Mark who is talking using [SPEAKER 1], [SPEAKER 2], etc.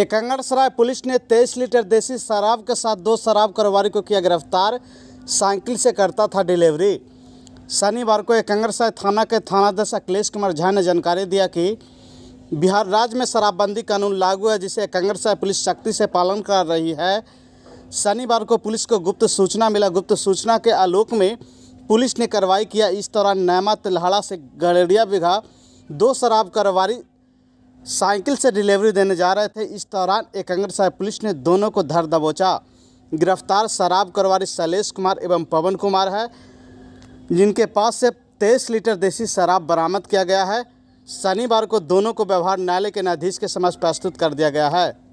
[SPEAKER 1] एकंगड़सराय police ने 23 litre देसी शराब के साथ दो शराब कारोबारी को किया गिरफ्तार साइकिल से करता था डिलीवरी शनिवार को एकंगड़सराय थाना के थानाध्यक्ष अखिलेश कुमार झा ने जानकारी दिया कि बिहार राज्य में शराबबंदी कानून लागू है जिसे एकंगड़सराय पुलिस सख्ती से पालन कर रही है शनिवार को पुलिस को गुप्त सूचना मिला गुप्त सूचना के आलोक में पुलिस ने कार्रवाई किया इस दौरान नैमा तिल्हाड़ा से गड़ेड़िया बिघा दो शराब कारोबारी साइकिल से डिलीवरी देने जा रहे थे इस दौरान एक साहब पुलिस ने दोनों को धर दबोचा गिरफ्तार शराब कारोबारी शैलेश कुमार एवं पवन कुमार है जिनके पास से तेईस लीटर देसी शराब बरामद किया गया है शनिवार को दोनों को व्यवहार न्यायालय के न्यायाधीश के समक्ष प्रस्तुत कर दिया गया है